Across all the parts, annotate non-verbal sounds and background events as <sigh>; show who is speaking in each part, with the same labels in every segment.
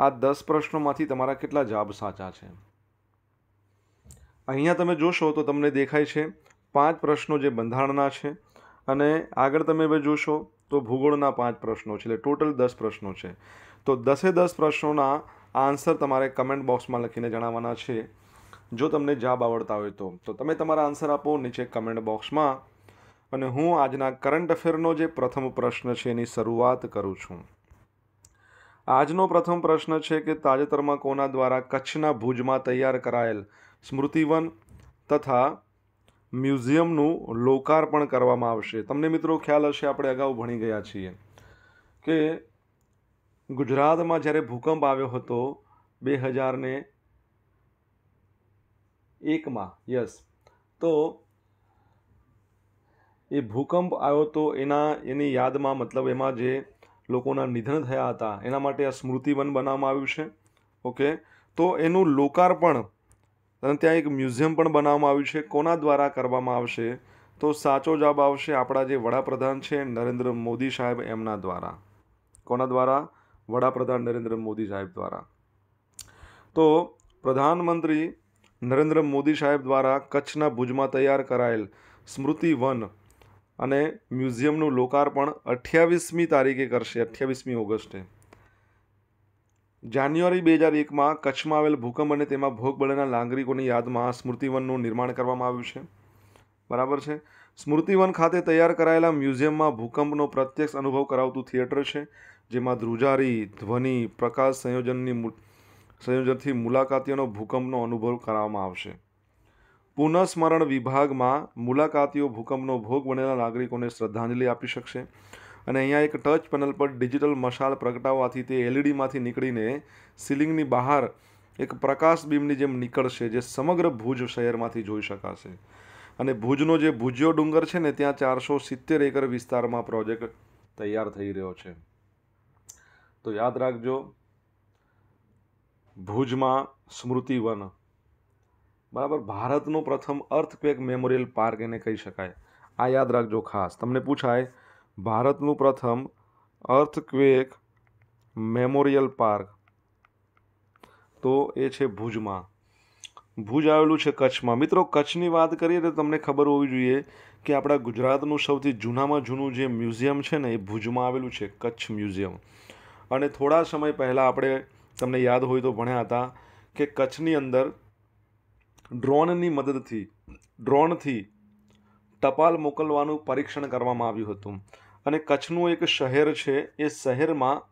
Speaker 1: આ દસ પ્રશ્નોમાંથી તમારા કેટલા જવાબ સાચા છે અહીંયા તમે જોશો તો તમને દેખાય છે પાંચ પ્રશ્નો જે બંધારણના છે અને આગળ તમે હવે જોશો તો ભૂગોળના પાંચ પ્રશ્નો છે એટલે ટોટલ દસ પ્રશ્નો છે તો દસે દસ પ્રશ્નોના આન્સર તમારે કમેન્ટ બોક્સમાં લખીને જણાવવાના છે જો તમને જાબ આવડતા હોય તો તો તમે તમારા આન્સર આપો નીચે કમેન્ટ બોક્સમાં અને હું આજના કરંટ અફેરનો જે પ્રથમ પ્રશ્ન છે એની શરૂઆત કરું છું આજનો પ્રથમ પ્રશ્ન છે કે તાજેતરમાં કોના દ્વારા કચ્છના ભુજમાં તૈયાર કરાયેલ સ્મૃતિવન તથા મ્યુઝિયમનું લોકાર્પણ કરવામાં આવશે તમને મિત્રો ખ્યાલ હશે આપણે અગાઉ ભણી ગયા છીએ કે ગુજરાતમાં જ્યારે ભૂકંપ આવ્યો હતો બે હજારને એકમાં યસ તો એ ભૂકંપ આવ્યો તો એના એની યાદમાં મતલબ એમાં જે લોકોના નિધન થયા હતા એના માટે આ સ્મૃતિવન બનાવવામાં આવ્યું છે ઓકે તો એનું લોકાર્પણ અને ત્યાં એક મ્યુઝિયમ પણ બનાવવામાં આવ્યું છે કોના દ્વારા કરવામાં આવશે તો સાચો જવાબ આવશે આપણા જે વડાપ્રધાન છે નરેન્દ્ર મોદી સાહેબ એમના દ્વારા કોના દ્વારા વડાપ્રધાન નરેન્દ્ર મોદી સાહેબ દ્વારા તો પ્રધાનમંત્રી નરેન્દ્ર મોદી સાહેબ દ્વારા કચ્છના ભુજમાં તૈયાર કરાયેલ સ્મૃતિ વન અને મ્યુઝિયમનું લોકાર્પણ અઠ્યાવીસમી તારીખે કરશે અઠ્યાવીસમી ઓગસ્ટે જાન્યુઆરી બે હજાર એકમાં કચ્છમાં આવેલ ભૂકંપ અને તેમાં ભોગ બનેલા નાગરિકોની યાદમાં સ્મૃતિવનનું નિર્માણ કરવામાં આવ્યું છે બરાબર છે સ્મૃતિવન ખાતે તૈયાર કરાયેલા મ્યુઝિયમમાં ભૂકંપનો પ્રત્યક્ષ અનુભવ કરાવતું થિયેટર છે જેમાં ધ્રુજારી ધ્વનિ પ્રકાશ સંયોજનની સંયોજનથી મુલાકાતીઓનો ભૂકંપનો અનુભવ કરાવવામાં આવશે પુનઃસ્મરણ વિભાગમાં મુલાકાતીઓ ભૂકંપનો ભોગ બનેલા નાગરિકોને શ્રદ્ધાંજલિ આપી શકશે અને અહીંયા એક ટચ પેનલ પર ડિજિટલ મશાલ પ્રગટાવવાથી તે એલઈડીમાંથી નીકળીને સીલિંગની બહાર એક પ્રકાશ બીમની જેમ નીકળશે જે સમગ્ર ભુજ શહેરમાંથી જોઈ શકાશે અને ભુજનો જે ભુજિયો ડુંગર છે ને ત્યાં ચારસો સિત્તેર એકર વિસ્તારમાં પ્રોજેક્ટ તૈયાર થઈ રહ્યો છે તો યાદ રાખજો ભુજમાં સ્મૃતિવન બરાબર ભારતનું પ્રથમ અર્થક્વેક મેમોરિયલ પાર્ક એને કહી શકાય આ યાદ રાખજો ખાસ તમને પૂછાય ભારતનું પ્રથમ અર્થક્વેક મેમોરિયલ પાર્ક તો એ છે ભુજમાં ભુજ આવેલું છે કચ્છમાં મિત્રો કચ્છની વાત કરીએ તો તમને ખબર હોવી જોઈએ કે આપણા ગુજરાતનું સૌથી જૂનામાં જૂનું જે મ્યુઝિયમ છે ને એ ભુજમાં આવેલું છે કચ્છ મ્યુઝિયમ અને થોડા સમય પહેલાં આપણે તમને યાદ હોય તો ભણ્યા હતા કે કચ્છની અંદર ડ્રોનની મદદથી ડ્રોનથી ટપાલ મોકલવાનું પરીક્ષણ કરવામાં આવ્યું હતું અને કચ્છનું એક શહેર છે એ શહેરમાં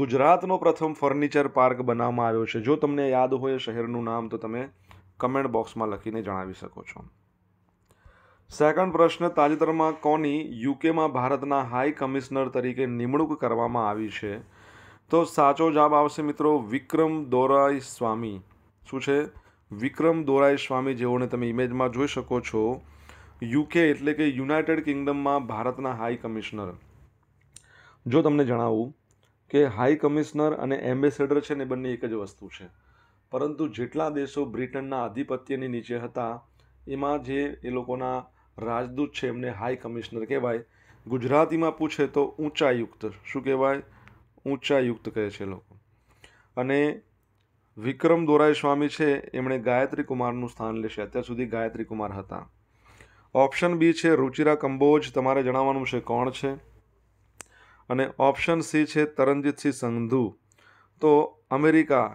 Speaker 1: ગુજરાતનો પ્રથમ ફર્નિચર પાર્ક બનાવવામાં આવ્યો છે જો તમને યાદ હોય શહેરનું નામ તો તમે કમેન્ટ બોક્સમાં લખીને જણાવી શકો છો સેકન્ડ પ્રશ્ન તાજેતરમાં કોની યુકેમાં ભારતના હાઈ કમિશનર તરીકે નિમણૂક કરવામાં આવી છે તો સાચો જવાબ આવશે મિત્રો વિક્રમ દોરાઈ સ્વામી શું છે વિક્રમ દોરાય સ્વામી જેઓને તમે ઇમેજમાં જોઈ શકો છો યુકે એટલે કે યુનાઇટેડ કિંગડમમાં ભારતના હાઈ કમિશનર જો તમને જણાવું કે હાઈ કમિશનર અને એમ્બેસેડર છે ને બંને એક જ વસ્તુ છે પરંતુ જેટલા દેશો બ્રિટનના આધિપત્યની નીચે હતા એમાં જે એ લોકોના રાજદૂત છે એમને હાઈ કમિશનર કહેવાય ગુજરાતીમાં પૂછે તો ઊંચાયુક્ત શું કહેવાય ઊંચાયુક્ત કહે છે લોકો અને વિક્રમ દોરાય સ્વામી છે એમણે ગાયત્રી કુમારનું સ્થાન લેશે અત્યાર સુધી ગાયત્રી કુમાર હતા ઓપ્શન બી છે રુચિરા કંબોજ તમારે જણાવવાનું છે કોણ છે અને ઓપ્શન સી છે તરણજીતસિંહ સંધુ તો અમેરિકા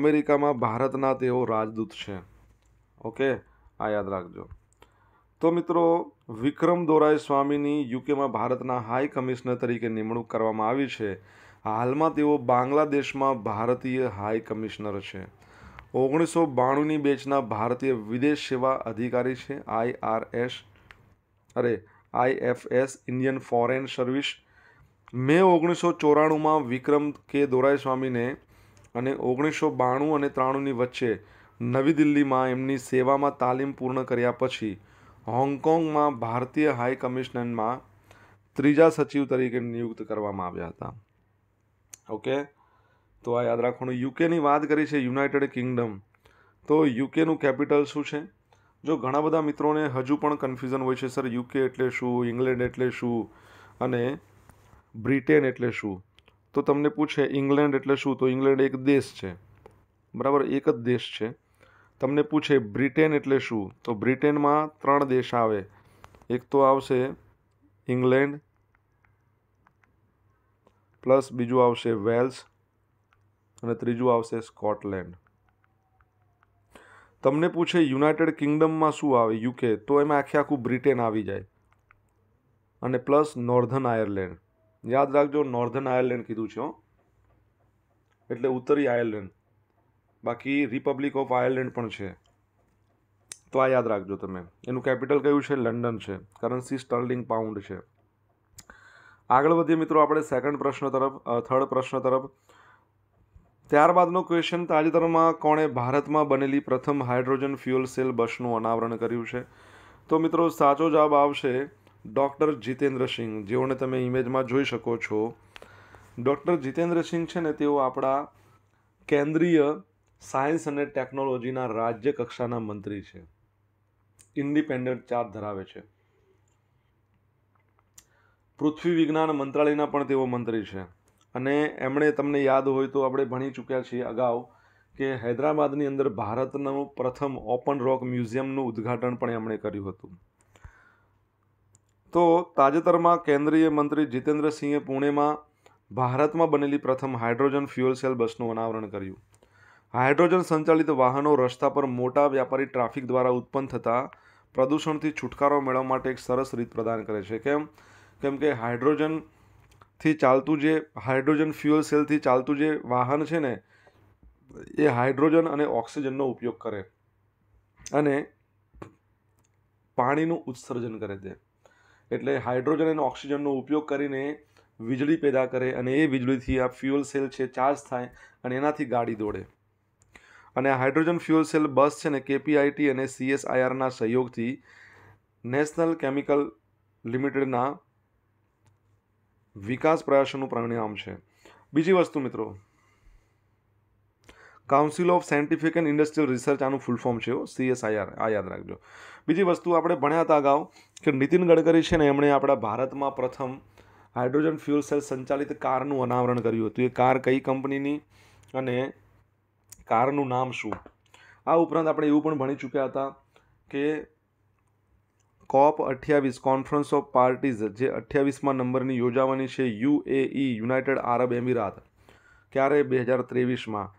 Speaker 1: અમેરિકામાં ભારતના તેઓ રાજદૂત છે ઓકે આ યાદ રાખજો તો મિત્રો વિક્રમ દોરાય સ્વામીની યુકેમાં ભારતના હાઈ કમિશનર તરીકે નિમણૂક કરવામાં આવી છે હાલમાં તેઓ બાંગ્લાદેશમાં ભારતીય હાઈ કમિશનર છે ઓગણીસો બાણુંની બેચના ભારતીય વિદેશ સેવા અધિકારી છે આઈઆરએસ અરે આઈએફએસ ઇન્ડિયન ફોરેન સર્વિસ મે ઓગણીસો ચોરાણુંમાં વિક્રમ કે દોરાઈસ્વામીને અને ઓગણીસો બાણું અને ત્રાણુંની વચ્ચે નવી દિલ્હીમાં એમની સેવામાં તાલીમ પૂર્ણ કર્યા પછી હોંગકોંગમાં ભારતીય હાઈ કમિશનરમાં ત્રીજા સચિવ તરીકે નિયુક્ત કરવામાં આવ્યા હતા ઓકે તો આ યાદ રાખવાનું યુકેની વાત કરી છે યુનાઇટેડ કિંગડમ તો યુકેનું કેપિટલ શું છે જો ઘણા બધા મિત્રોને હજુ પણ કન્ફ્યુઝન હોય છે સર યુકે એટલે શું ઇંગ્લેન્ડ એટલે શું અને બ્રિટેન એટલે શું તો તમને પૂછે ઇંગ્લેન્ડ એટલે શું તો ઇંગ્લેન્ડ એક દેશ છે બરાબર એક જ દેશ છે તમને પૂછે બ્રિટેન એટલે શું તો બ્રિટેનમાં ત્રણ દેશ આવે એક તો આવશે ઇંગ્લેન્ડ પ્લસ બીજું આવશે વેલ્સ અને ત્રીજું આવશે સ્કોટલેન્ડ તમને પૂછે યુનાઇટેડ કિંગડમમાં શું આવે યુકે તો એમાં આખે આખું બ્રિટેન આવી જાય અને પ્લસ નોર્ધન આયર્લેન્ડ યાદ રાખજો નોર્ધન આયર્લેન્ડ કીધું છે એટલે ઉત્તરી આયર્લેન્ડ બાકી રિપબ્લિક ઓફ આયર્લેન્ડ પણ છે તો આ યાદ રાખજો તમે એનું કેપિટલ કયું છે લંડન છે કરન્સી સ્ટર્લિંગ પાઉન્ડ છે આગળ વધીએ મિત્રો આપણે સેકન્ડ પ્રશ્ન તરફ થર્ડ પ્રશ્ન તરફ ત્યારબાદનો ક્વેશ્ચન તાજેતરમાં કોણે ભારતમાં બનેલી પ્રથમ હાઇડ્રોજન ફ્યુઅલ સેલ બસનું અનાવરણ કર્યું છે તો મિત્રો સાચો જવાબ આવશે ડૉક્ટર જીતેન્દ્ર સિંહ જેઓને તમે ઇમેજમાં જોઈ શકો છો ડૉક્ટર જીતેન્દ્ર છે ને તેઓ આપણા કેન્દ્રીય સાયન્સ અને ટેકનોલોજીના રાજ્ય કક્ષાના મંત્રી છે ઇન્ડિપેન્ડન્ટ ચાર્જ ધરાવે છે પૃથ્વી વિજ્ઞાન મંત્રાલયના પણ તેઓ મંત્રી છે અને એમણે તમને યાદ હોય તો આપણે ભણી ચૂક્યા છીએ અગાઉ કે હૈદરાબાદની અંદર ભારતનું પ્રથમ ઓપન રોક મ્યુઝિયમનું ઉદ્ઘાટન પણ એમણે કર્યું હતું તો તાજેતરમાં કેન્દ્રીય મંત્રી જીતેન્દ્રસિંહે પુણેમાં ભારતમાં બનેલી પ્રથમ હાઇડ્રોજન ફ્યુઅલ સેલ બસનું અનાવરણ કર્યું હાઇડ્રોજન સંચાલિત વાહનો રસ્તા પર મોટા વ્યાપારી ટ્રાફિક દ્વારા ઉત્પન્ન થતા પ્રદૂષણથી છુટકારો મેળવવા માટે એક સરસ રીત પ્રદાન કરે છે કેમ કેમ કે હાઇડ્રોજનથી ચાલતું જે હાઇડ્રોજન ફ્યુઅલ સેલથી ચાલતું જે વાહન છે ને એ હાઇડ્રોજન અને ઓક્સિજનનો ઉપયોગ કરે અને પાણીનું ઉત્સર્જન કરે છે એટલે હાઇડ્રોજન અને ઓક્સિજનનો ઉપયોગ કરીને વીજળી પેદા કરે અને એ વીજળીથી આ ફ્યુઅલ સેલ છે ચાર્જ થાય અને એનાથી ગાડી દોડે અને હાઇડ્રોજન ફ્યુઅલ સેલ બસ છે ને કેપીઆઈટી અને સીએસઆઈઆરના સહયોગથી નેશનલ કેમિકલ લિમિટેડના વિકાસ પ્રયાસોનું પરિણામ છે બીજી વસ્તુ મિત્રો council of scientific and industrial research આનું ફૂલ ફોર્મ છે સીએસઆઈઆર આ યાદ રાખજો બીજી વસ્તુ આપણે ભણ્યા હતા અગાઉ કે નીતિન ગડકરી છે ને એમણે આપણા ભારતમાં પ્રથમ હાઇડ્રોજન ફ્યુલ સેલ સંચાલિત કારનું અનાવરણ કર્યું હતું એ કાર કઈ કંપનીની અને કારનું નામ શું આ ઉપરાંત આપણે એવું પણ ભણી ચૂક્યા હતા કે કોપ અઠ્યાવીસ કોન્ફરન્સ ઓફ પાર્ટીઝ જે અઠ્યાવીસમાં નંબરની યોજાવાની છે U UAE united Arab Emirates ક્યારે બે હજાર ત્રેવીસમાં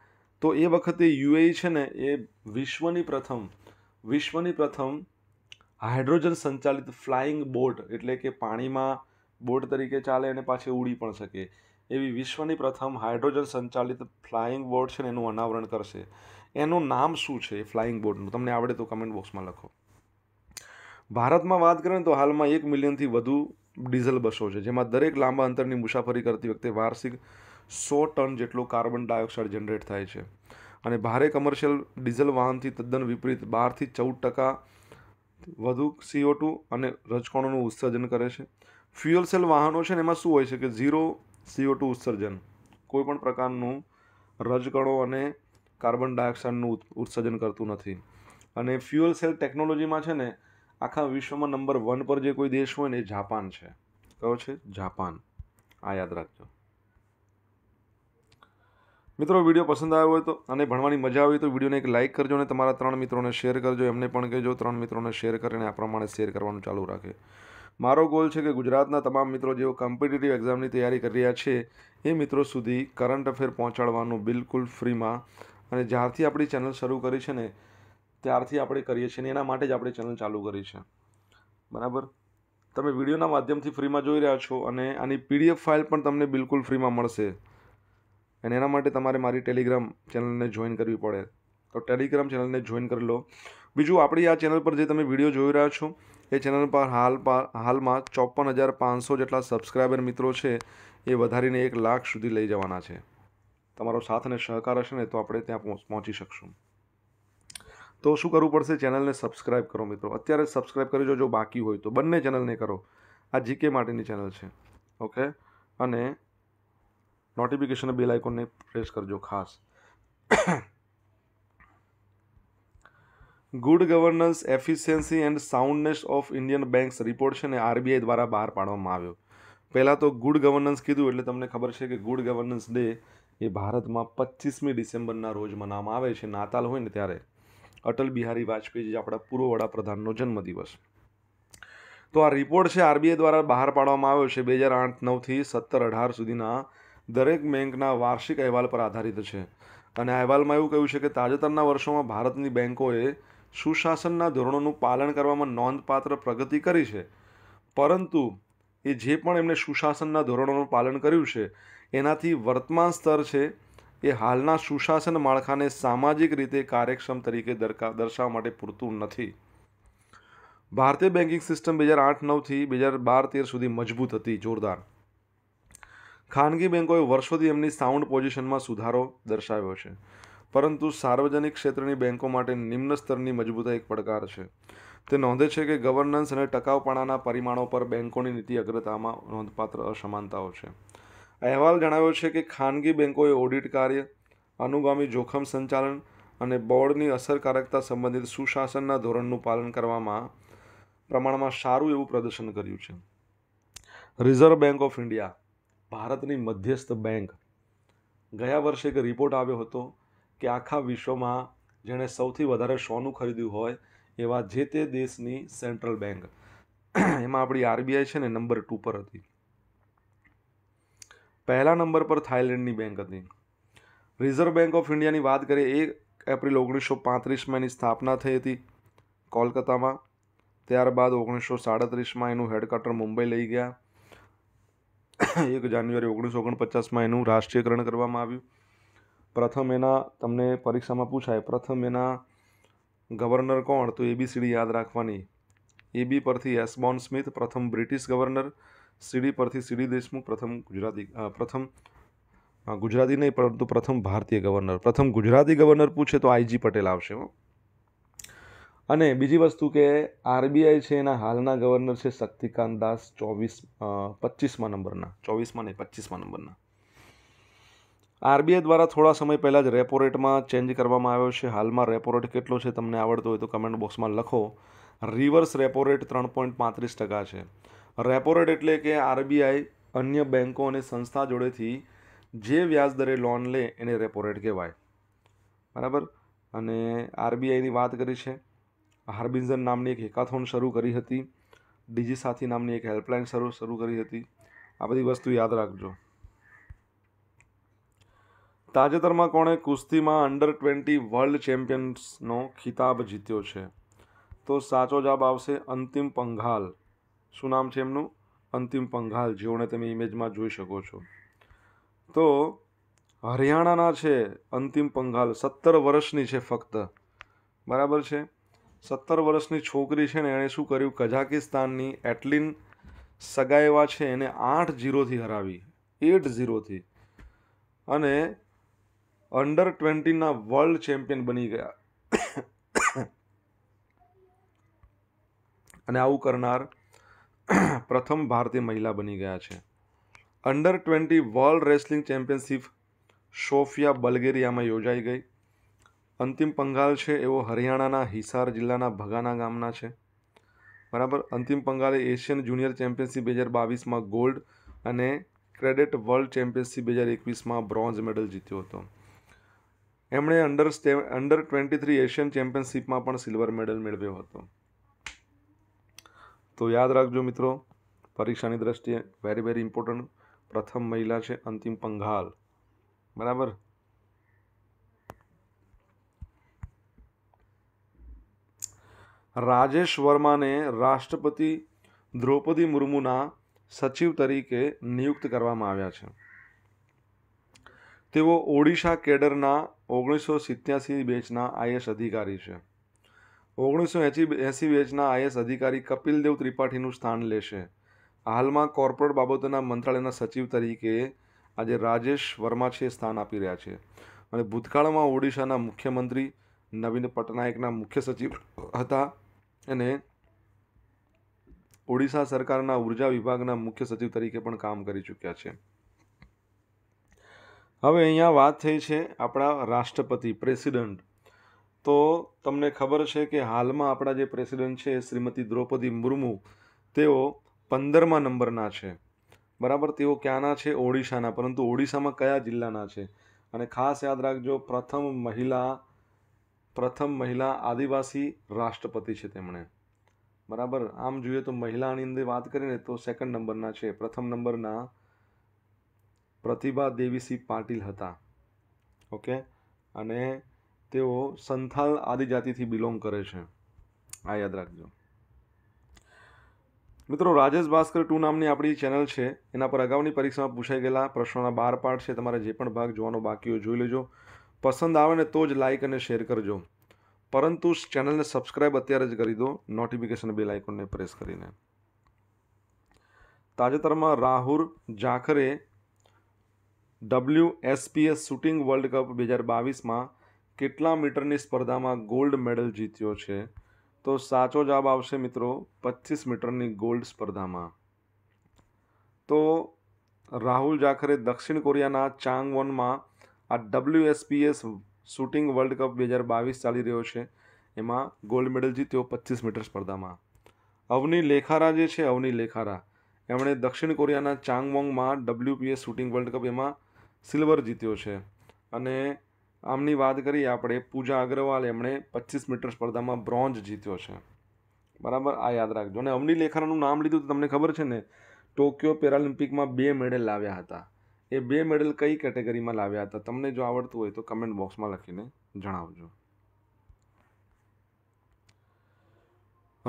Speaker 1: તો એ વખતે યુએઈ છે ને એ વિશ્વની પ્રથમ વિશ્વની પ્રથમ હાઇડ્રોજન સંચાલિત ફ્લાઇંગ બોટ એટલે કે પાણીમાં બોટ તરીકે ચાલે અને પાછી ઉડી પણ શકે એવી વિશ્વની પ્રથમ હાઇડ્રોજન સંચાલિત ફ્લાઇંગ બોટ છે ને એનું અનાવરણ કરશે એનું નામ શું છે ફ્લાઇંગ બોટનું તમને આવડે તો કમેન્ટ બોક્સમાં લખો ભારતમાં વાત કરીએ તો હાલમાં એક મિલિયનથી વધુ ડીઝલ બસો છે જેમાં દરેક લાંબા અંતરની મુસાફરી કરતી વખતે વાર્ષિક સો ટન જેટલો કાર્બન ડાયોક્સાઇડ જનરેટ થાય છે અને ભારે કમર્શિયલ ડીઝલ વાહનથી તદ્દન વિપરીત બારથી ચૌદ ટકા વધુ સીઓ ટુ અને રજકણોનું ઉત્સર્જન કરે છે ફ્યુઅલ સેલ વાહનો છે ને એમાં શું હોય છે કે ઝીરો સીઓ ટુ ઉત્સર્જન કોઈપણ પ્રકારનું રજકણો અને કાર્બન ડાયોક્સાઇડનું ઉત્સર્જન કરતું નથી અને ફ્યુઅલ સેલ ટેકનોલોજીમાં છે ને આખા વિશ્વમાં નંબર વન પર જે કોઈ દેશ હોય ને એ જાપાન છે કયો છે જાપાન આ યાદ રાખજો મિત્રો વિડીયો પસંદ આવ્યો હોય તો અને ભણવાની મજા આવી તો વિડીયોને એક લાઇક કરજો અને તમારા ત્રણ મિત્રોને શેર કરજો એમને પણ કહેજો ત્રણ મિત્રોને શેર કરીને આ પ્રમાણે શેર કરવાનું ચાલુ રાખે મારો ગોલ છે કે ગુજરાતના તમામ મિત્રો જેઓ કોમ્પિટિટિવ એક્ઝામની તૈયારી કરી રહ્યા છે એ મિત્રો સુધી કરંટ અફેર પહોંચાડવાનું બિલકુલ ફ્રીમાં અને જ્યારથી આપણી ચેનલ શરૂ કરી છે ને ત્યારથી આપણે કરીએ છીએ ને એના માટે જ આપણે ચેનલ ચાલુ કરી છે બરાબર તમે વિડીયોના માધ્યમથી ફ્રીમાં જોઈ રહ્યા છો અને આની પીડીએફ ફાઇલ પણ તમને બિલકુલ ફ્રીમાં મળશે અને એના માટે તમારે મારી ટેલિગ્રામ ચેનલને જોઈન કરવી પડે તો ટેલિગ્રામ ચેનલને જોઈન કરી લો બીજું આપણી આ ચેનલ પર જે તમે વિડીયો જોઈ રહ્યા છો એ ચેનલ પર હાલ હાલમાં ચોપન હજાર પાંચસો જેટલા સબસ્ક્રાઈબર મિત્રો છે એ વધારીને એક લાખ સુધી લઈ જવાના છે તમારો સાથ અને સહકાર હશે ને તો આપણે ત્યાં પહોંચી શકશું તો શું કરવું પડશે ચેનલને સબસ્ક્રાઇબ કરો મિત્રો અત્યારે સબસ્ક્રાઇબ કરી જો બાકી હોય તો બંને ચેનલને કરો આ જીકે માટેની ચેનલ છે ઓકે અને નોટિફિકેશન બેલ આઇકોનને પ્રેસ કરજો ખાસ good governance efficiency and soundness of Indian banks report છે ને આરબીઆઈ દ્વારા બહાર પાડવામાં આવ્યો પહેલાં તો ગુડ ગવર્નન્સ કીધું એટલે તમને ખબર છે કે ગુડ ગવર્નન્સ ડે એ ભારતમાં પચીસમી ડિસેમ્બરના રોજ મનાવવામાં આવે છે નાતાલ હોય ને ત્યારે અટલ બિહારી વાજપેયી જે આપણા પૂર્વ વડાપ્રધાનનો જન્મદિવસ તો આ રિપોર્ટ છે આરબીઆઈ દ્વારા બહાર પાડવામાં આવ્યો છે બે હજાર આઠ નવથી સત્તર અઢાર સુધીના દરેક બેંકના વાર્ષિક અહેવાલ પર આધારિત છે અને અહેવાલમાં એવું કહ્યું છે કે તાજેતરના વર્ષોમાં ભારતની બેન્કોએ સુશાસનના ધોરણોનું પાલન કરવામાં નોંધપાત્ર પ્રગતિ કરી છે પરંતુ એ જે પણ એમણે સુશાસનના ધોરણોનું પાલન કર્યું છે એનાથી વર્તમાન સ્તર છે એ હાલના સુશાસન માળખાને સામાજિક રીતે કાર્યક્ષમ તરીકે દર્શાવવા માટે પૂરતું નથી ભારતીય બેન્કિંગ સિસ્ટમ બે હજાર આઠ નવથી બે હજાર બાર તેર સુધી મજબૂત હતી જોરદાર ખાનગી બેન્કોએ વર્ષોથી એમની સાઉન્ડ પોઝિશનમાં સુધારો દર્શાવ્યો છે પરંતુ સાર્વજનિક ક્ષેત્રની બેન્કો માટે નિમ્ન સ્તરની મજબૂતા એક પડકાર છે તે નોંધે છે કે ગવર્નન્સ અને ટકાઉપણાના પરિમાણો પર બેન્કોની નીતિ અગ્રતામાં નોંધપાત્ર અસમાનતાઓ છે અહેવાલ જણાવ્યો છે કે ખાનગી બેન્કોએ ઓડિટ કાર્ય અનુગામી જોખમ સંચાલન અને બોર્ડની અસરકારકતા સંબંધિત સુશાસનના ધોરણનું પાલન કરવામાં પ્રમાણમાં સારું એવું પ્રદર્શન કર્યું છે રિઝર્વ બેન્ક ઓફ ઇન્ડિયા ભારતની મધ્યસ્થ બેંક ગયા વર્ષે એક રિપોર્ટ આવ્યો હતો કે આખા વિશ્વમાં જેણે સૌથી વધારે સોનું ખરીદ્યું હોય એવા જે તે દેશની સેન્ટ્રલ બેંક એમાં આપણી આરબીઆઈ છે ને નંબર ટુ પર હતી પહેલા નંબર પર થાઇલેન્ડની બેંક હતી રિઝર્વ બેંક ઓફ ઇન્ડિયાની વાત કરીએ એક એપ્રિલ ઓગણીસો પાંત્રીસમાં એની સ્થાપના થઈ હતી કોલકાતામાં ત્યારબાદ ઓગણીસો સાડત્રીસમાં એનું હેડક્વાર્ટર મુંબઈ લઈ ગયા એક જાન્યુઆરી ઓગણીસો ઓગણપચાસમાં એનું રાષ્ટ્રીયકરણ કરવામાં આવ્યું પ્રથમ એના તમને પરીક્ષામાં પૂછાય પ્રથમ એના ગવર્નર કોણ તો એબીસીડી યાદ રાખવાની એબી પરથી એસબોન સ્મિથ પ્રથમ બ્રિટિશ ગવર્નર સીડી પરથી સીડી દેશમુખ પ્રથમ ગુજરાતી પ્રથમ ગુજરાતી નહીં પરંતુ પ્રથમ ભારતીય ગવર્નર પ્રથમ ગુજરાતી ગવર્નર પૂછે તો આઈજી પટેલ આવશે અને બીજી વસ્તુ કે આરબીઆઈ છે એના હાલના ગવર્નર છે શક્તિકાંત દાસ ચોવીસ પચીસમાં નંબરના ચોવીસમાં નહીં પચીસમાં નંબરના આરબીઆઈ દ્વારા થોડા સમય પહેલા જ રેપો રેટમાં ચેન્જ કરવામાં આવ્યો છે હાલમાં રેપો રેટ કેટલો છે તમને આવડતો હોય તો કમેન્ટ બોક્સમાં લખો રિવર્સ રેપો રેટ ત્રણ પોઈન્ટ પાંત્રીસ ટકા છે રેપો રેટ એટલે કે આરબીઆઈ અન્ય બેન્કો અને સંસ્થા જોડેથી જે વ્યાજ દરે લોન લે એને રેપો રેટ કહેવાય બરાબર અને આરબીઆઈની વાત કરી છે હાર્બિન્ઝન નામની એક હેકાથોન શરૂ કરી હતી ડીજી સાથી નામની એક હેલ્પલાઇન શરૂ શરૂ કરી હતી આ બધી વસ્તુ યાદ રાખજો તાજેતરમાં કોણે કુસ્તીમાં અંડર ટ્વેન્ટી વર્લ્ડ ચેમ્પિયન્સનો ખિતાબ જીત્યો છે તો સાચો જવાબ આવશે અંતિમ પંઘાલ શું નામ છે એમનું અંતિમ પંઘાલ જેઓને તમે ઇમેજમાં જોઈ શકો છો તો હરિયાણાના છે અંતિમ પંઘાલ સત્તર વર્ષની છે ફક્ત બરાબર છે સત્તર વર્ષની છોકરી છે ને એણે શું કર્યું કઝાકિસ્તાનની એટલિન સગાઈવા છે એને આઠ ઝીરોથી હરાવી એટ ઝીરોથી અને અંડર ટ્વેન્ટીના વર્લ્ડ ચેમ્પિયન બની ગયા <coughs> અને આવું કરનાર <clears throat> પ્રથમ ભારતીય મહિલા બની ગયા છે under twenty world wrestling championship Sofia બલ્ગેરિયામાં યોજાઈ ગઈ અંતિમ પંગાલ છે એવો હરિયાણાના હિસાર જિલ્લાના ભગાના ગામના છે બરાબર અંતિમ પંગાલે એશિયન જુનિયર ચેમ્પિયનશિપ બે હજાર બાવીસમાં ગોલ્ડ અને ક્રેડિટ વર્લ્ડ ચેમ્પિયનશિપ બે હજાર એકવીસમાં બ્રોન્ઝ મેડલ જીત્યો હતો એમણે under stay under twenty three Asian ચેમ્પિયનશિપમાં પણ સિલ્વર મેડલ મેળવ્યો હતો તો યાદ રાખજો મિત્રો પરીક્ષાની દ્રષ્ટિએ વેરી વેરી ઇમ્પોર્ટન્ટ પ્રથમ મહિલા છે અંતિમ પંઘાલ બરાબર રાજેશ વર્માને રાષ્ટ્રપતિ દ્રૌપદી મુર્મુના સચિવ તરીકે નિયુક્ત કરવામાં આવ્યા છે તેઓ ઓડિશા કેડરના ઓગણીસો સિત્યાસી બેચના આઈએસ અધિકારી છે ઓગણીસો એંસી એંસી બેચના આઈએસ અધિકારી કપિલ દેવ ત્રિપાઠીનું સ્થાન લેશે હાલમાં કોર્પોરેટ બાબતોના મંત્રાલયના સચિવ તરીકે આજે રાજેશ વર્મા છે સ્થાન આપી રહ્યા છે અને ભૂતકાળમાં ઓડિશાના મુખ્યમંત્રી નવીન પટનાયકના મુખ્ય સચિવ હતા અને ઓડિશા સરકારના ઉર્જા વિભાગના મુખ્ય સચિવ તરીકે પણ કામ કરી ચૂક્યા છે હવે અહીંયા વાત થઈ છે આપણા રાષ્ટ્રપતિ પ્રેસિડન્ટ તો તમને ખબર છે કે હાલમાં આપણા જે પ્રેસિડેન્ટ છે શ્રીમતી દ્રૌપદી મુર્મુ તેઓ પંદરમા નંબરના છે બરાબર તેઓ ક્યાંના છે ઓડિશાના પરંતુ ઓડિશામાં કયા જિલ્લાના છે અને ખાસ યાદ રાખજો પ્રથમ મહિલા પ્રથમ મહિલા આદિવાસી રાષ્ટ્રપતિ છે તેમણે બરાબર આમ જોઈએ તો મહિલાની અંદર વાત કરીને તો સેકન્ડ નંબરના છે પ્રથમ નંબરના પ્રતિભા દેવીસિંહ પાટીલ હતા ઓકે અને તેઓ સંથાલ આદિજાતિથી બિલોંગ કરે છે આ યાદ રાખજો મિત્રો રાજેશ ભાસ્કર ટુ નામની આપણી ચેનલ છે એના પર અગાઉની પરીક્ષામાં પૂછાઈ ગયેલા પ્રશ્નોના બાર પાઠ છે તમારે જે પણ ભાગ જોવાનો બાકીઓ જોઈ લેજો પસંદ આવે ને તો જ લાઇક અને શેર કરજો પરંતુ ચેનલને સબસ્ક્રાઇબ અત્યારે જ કરી દો નોટિફિકેશન બેલ આઇકોનને પ્રેસ કરીને તાજેતરમાં Rahul Jakhar W SPS shooting world cup બે હજાર બાવીસમાં કેટલા મીટરની સ્પર્ધામાં ગોલ્ડ મેડલ જીત્યો છે તો સાચો જવાબ આવશે મિત્રો પચીસ મીટરની ગોલ્ડ સ્પર્ધામાં તો રાહુલ જાખરે દક્ષિણ કોરિયાના ચાંગ વનમાં આ ડબલ્યુએસપીએસ શૂટિંગ વર્લ્ડ કપ બે હજાર બાવીસ ચાલી રહ્યો છે એમાં ગોલ્ડ મેડલ જીત્યો પચીસ મીટર સ્પર્ધામાં અવની લેખારા જે છે અવની લેખારા એમણે દક્ષિણ કોરિયાના ચાંગવોંગમાં ડબલ્યુપીએસ શૂટિંગ વર્લ્ડ કપ એમાં સિલ્વર જીત્યો છે અને આમની વાત કરીએ આપણે પૂજા અગ્રવાલ એમણે પચીસ મીટર સ્પર્ધામાં બ્રોન્ઝ જીત્યો છે બરાબર આ યાદ રાખજો અને અમની લેખાનું નામ લીધું તો તમને ખબર છે ને ટોક્યો પેરાલિમ્પિકમાં બે મેડલ લાવ્યા હતા એ બે મેડલ કઈ કેટેગરીમાં લાવ્યા હતા તમને જો આવડતું હોય તો કમેન્ટ બોક્સમાં લખીને જણાવજો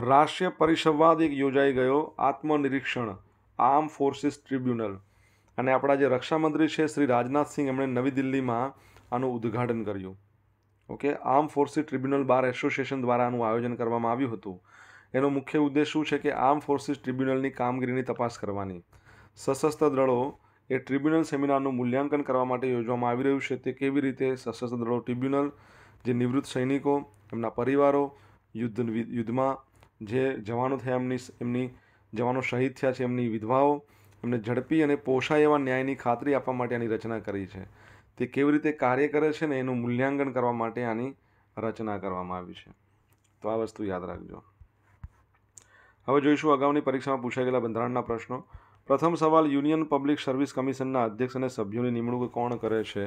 Speaker 1: રાષ્ટ્રીય પરિસંવાદ એક યોજાઈ ગયો આત્મનિરીક્ષણ આર્મ ફોર્સિસ ટ્રિબ્યુનલ અને આપણા જે રક્ષામંત્રી છે શ્રી રાજનાથસિંહ એમણે નવી દિલ્હીમાં આનું ઉદ્ઘાટન કર્યું okay armed forces tribunal bar association દ્વારા આનું આયોજન કરવામાં આવ્યું હતું એનો મુખ્ય ઉદ્દેશ શું છે કે આર્મ ફોર્સીસ ટ્રિબ્યુનલની કામગીરીની તપાસ કરવાની સશસ્ત્ર દળો એ ટ્રિબ્યુનલ સેમિનારનું મૂલ્યાંકન કરવા માટે યોજવામાં આવી રહ્યું છે તે કેવી રીતે સશસ્ત્ર દળો ટ્રિબ્યુનલ જે નિવૃત્ત સૈનિકો એમના પરિવારો યુદ્ધ યુદ્ધમાં જે જવાનો થયા એમની એમની જવાનો શહીદ થયા છે એમની વિધવાઓ એમને ઝડપી અને પોષાય એવા ન્યાયની ખાતરી આપવા માટે આની રચના કરી છે તે કેવી રીતે કાર્ય કરે છે ને એનું મૂલ્યાંકન કરવા માટે આની રચના કરવામાં આવી છે તો આ વસ્તુ યાદ રાખજો હવે જોઈશું અગાઉની પરીક્ષામાં પૂછાઈ ગયેલા બંધારણના પ્રશ્નો પ્રથમ સવાલ યુનિયન પબ્લિક સર્વિસ કમિશનના અધ્યક્ષ અને સભ્યોની નિમણૂક કોણ કરે છે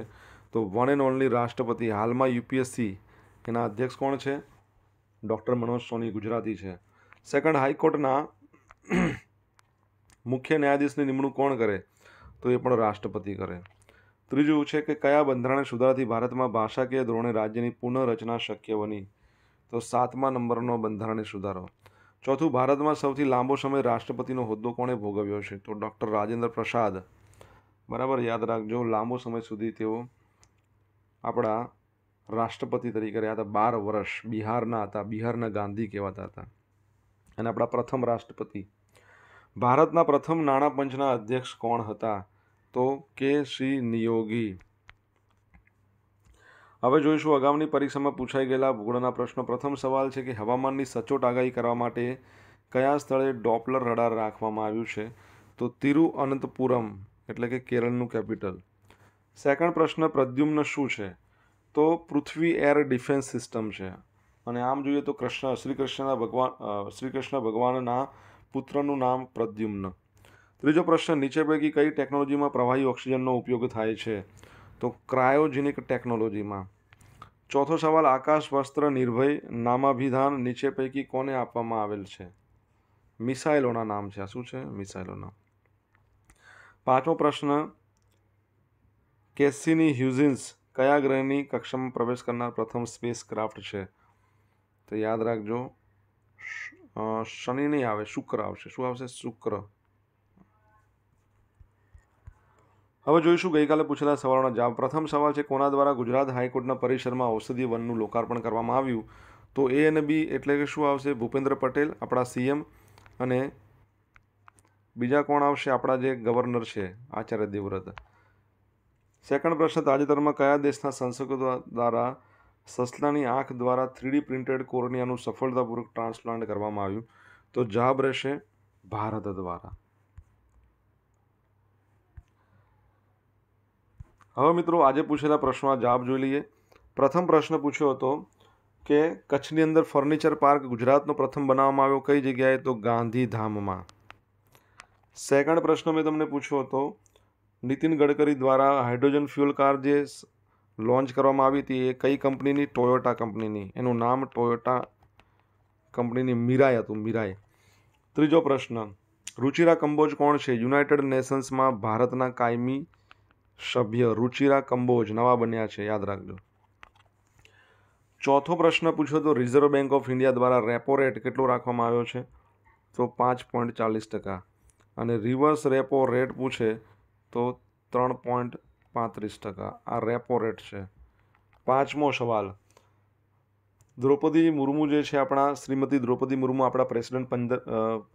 Speaker 1: તો વન એન્ડ ઓનલી રાષ્ટ્રપતિ હાલમાં યુપીએસસી એના અધ્યક્ષ કોણ છે ડૉક્ટર મનોજ સોની ગુજરાતી છે સેકન્ડ હાઈકોર્ટના મુખ્ય ન્યાયાધીશની નિમણૂક કોણ કરે તો એ પણ રાષ્ટ્રપતિ કરે ત્રીજું છે કે કયા બંધારણ સુધારાથી ભારતમાં ભાષાકીય ધોરણે રાજ્યની પુનઃરચના શક્ય બની તો સાતમા નંબરનો બંધારણીય સુધારો ચોથું ભારતમાં સૌથી લાંબો સમય રાષ્ટ્રપતિનો હોદ્દો કોણે ભોગવ્યો છે તો ડૉક્ટર રાજેન્દ્ર પ્રસાદ બરાબર યાદ રાખજો લાંબો સમય સુધી તેઓ આપણા રાષ્ટ્રપતિ તરીકે રહ્યા હતા બાર વર્ષ બિહારના હતા બિહારના ગાંધી કહેવાતા હતા અને આપણા પ્રથમ રાષ્ટ્રપતિ ભારતના પ્રથમ નાણાં પંચના અધ્યક્ષ કોણ હતા તો કે સી નિયોગી હવે જોઈશું અગાઉની પરીક્ષામાં પૂછાઈ ગયેલા ભૂગોળના પ્રશ્નો પ્રથમ સવાલ છે કે હવામાનની સચોટ આગાહી કરવા માટે કયા સ્થળે ડોપલર રડાર રાખવામાં આવ્યું છે તો તિરુઅનંતપુરમ એટલે કે કેરળનું કેપિટલ સેકન્ડ પ્રશ્ન પ્રદ્યુમ્ન શું છે તો પૃથ્વી એર ડિફેન્સ સિસ્ટમ છે અને આમ જોઈએ તો કૃષ્ણ શ્રી કૃષ્ણના ભગવાન શ્રી કૃષ્ણ ભગવાનના પુત્રનું નામ પ્રદ્યુમ્ન ત્રીજો પ્રશ્ન નીચે પૈકી કઈ ટેકનોલોજીમાં પ્રવાહી ઓક્સિજનનો ઉપયોગ થાય છે તો ક્રાયોજેનિક ટેકનોલોજીમાં ચોથો સવાલ આકાશ વસ્ત્ર નિર્ભય નામાભિધાન નીચે પૈકી કોને આપવામાં આવેલ છે મિસાઇલોના નામ છે આ શું છે મિસાઇલોના પાંચમો પ્રશ્ન કેસીની હ્યુઝિન્સ કયા ગ્રહની કક્ષામાં પ્રવેશ કરનાર પ્રથમ સ્પેસ ક્રાફ્ટ છે તો યાદ રાખજો શનિ નહીં આવે શુક્ર આવશે શું આવશે શુક્ર હવે જોઈશું ગઈકાલે પૂછેલા સવાલોના જવાબ પ્રથમ સવાલ છે કોના દ્વારા ગુજરાત હાઈકોર્ટના પરિસરમાં ઔષધિ વનનું લોકાર્પણ કરવામાં આવ્યું તો એ અને બી એટલે કે શું આવશે ભૂપેન્દ્ર પટેલ આપણા સીએમ અને બીજા કોણ આવશે આપણા જે ગવર્નર છે આચાર્ય દેવવ્રત સેકન્ડ પ્રશ્ન તાજેતરમાં કયા દેશના સંસદો દ્વારા સસલાની આંખ દ્વારા થ્રીડી પ્રિન્ટેડ કોર્નિયાનું સફળતાપૂર્વક ટ્રાન્સપ્લાન્ટ કરવામાં આવ્યું તો જવાબ રહેશે ભારત દ્વારા હવે મિત્રો આજે પૂછેલા પ્રશ્નમાં જવાબ જોઈ લઈએ પ્રથમ પ્રશ્ન પૂછ્યો હતો કે કચ્છની અંદર ફર્નિચર પાર્ક ગુજરાતનો પ્રથમ બનાવવામાં આવ્યો કઈ જગ્યાએ તો ગાંધીધામમાં સેકન્ડ પ્રશ્ન મેં તમને પૂછ્યો હતો નીતિન ગડકરી દ્વારા હાઇડ્રોજન ફ્યુઅલ કાર જે લોન્ચ કરવામાં આવી હતી એ કઈ કંપનીની ટોયોટા કંપનીની એનું નામ ટોયોટા કંપનીની મીરાય હતું મીરાય ત્રીજો પ્રશ્ન રુચિરા કંબોજ કોણ છે યુનાઇટેડ નેશન્સમાં ભારતના કાયમી સભ્ય રુચિરા કંબોજ નવા બન્યા છે યાદ રાખજો ચોથો પ્રશ્ન પૂછો તો રિઝર્વ બેંક ઓફ ઇન્ડિયા દ્વારા રેપો રેટ કેટલો રાખવામાં આવ્યો છે તો પાંચ પોઈન્ટ ચાલીસ ટકા અને રિવર્સ રેપો રેટ પૂછે તો ત્રણ પોઈન્ટ પાંત્રીસ ટકા આ રેપો રેટ છે પાંચમો સવાલ દ્રૌપદી મુર્મુ જે છે આપણા શ્રીમતી દ્રૌપદી મુર્મુ આપણા પ્રેસિડેન્ટ પંદર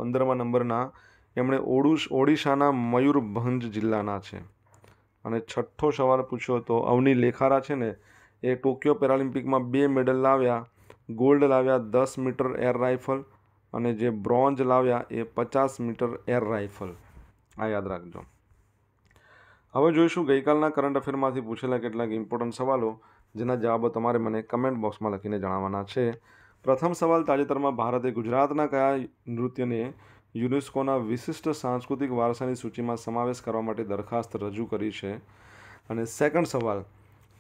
Speaker 1: પંદરમા નંબરના એમણે ઓડુશ ઓડિશાના મયુરભંજ જિલ્લાના છે અને છઠ્ઠો સવાલ પૂછ્યો હતો અવની લેખારા છે ને એ ટોક્યો પેરાલિમ્પિકમાં બે મેડલ લાવ્યા ગોલ્ડ લાવ્યા દસ મીટર એર રાઇફલ અને જે બ્રોન્ઝ લાવ્યા એ પચાસ મીટર એર રાઇફલ આ યાદ રાખજો હવે જોઈશું ગઈકાલના કરંટ અફેરમાંથી પૂછેલા કેટલાક ઇમ્પોર્ટન્ટ સવાલો જેના જવાબો તમારે મને કમેન્ટ બોક્સમાં લખીને જણાવવાના છે પ્રથમ સવાલ તાજેતરમાં ભારતે ગુજરાતના કયા નૃત્યને યુનેસ્કોના વિશિષ્ટ સાંસ્કૃતિક વારસાની સૂચિમાં સમાવેશ કરવા માટે દરખાસ્ત રજૂ કરી છે અને સેકન્ડ સવાલ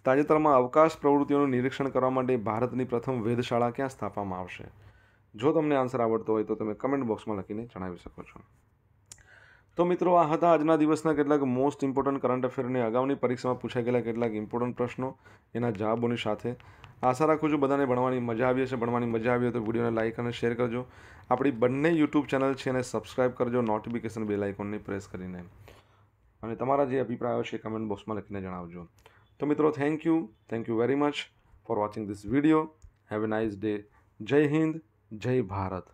Speaker 1: તાજેતરમાં અવકાશ પ્રવૃત્તિઓનું નિરીક્ષણ કરવા માટે ભારતની પ્રથમ વેધશાળા ક્યાં સ્થાપવામાં આવશે જો તમને આન્સર આવડતો હોય તો તમે કમેન્ટ બોક્સમાં લખીને જણાવી શકો છો તો મિત્રો આ હતા આજના દિવસના કેટલાક મોસ્ટ ઇમ્પોર્ટન્ટ કરંટ અફેરની અગાઉની પરીક્ષામાં પૂછાઈ ગયેલા કેટલાક ઇમ્પોર્ટન્ટ પ્રશ્નો એના જવાબોની સાથે આશા રાખું છું બધાને ભણવાની મજા આવી હશે ભણવાની મજા આવી હોય તો વિડીયોને લાઇક અને શેર કરજો આપણી બંને યુટ્યુબ ચેનલ છે એને સબસ્ક્રાઇબ કરજો નોટિફિકેશન બે આઇકોનને પ્રેસ કરીને અને તમારા જે અભિપ્રાયો છે કમેન્ટ બોક્સમાં લખીને જણાવજો તો મિત્રો thank you thank you very much for watching this video have a nice day જય હિન્દ જય ભારત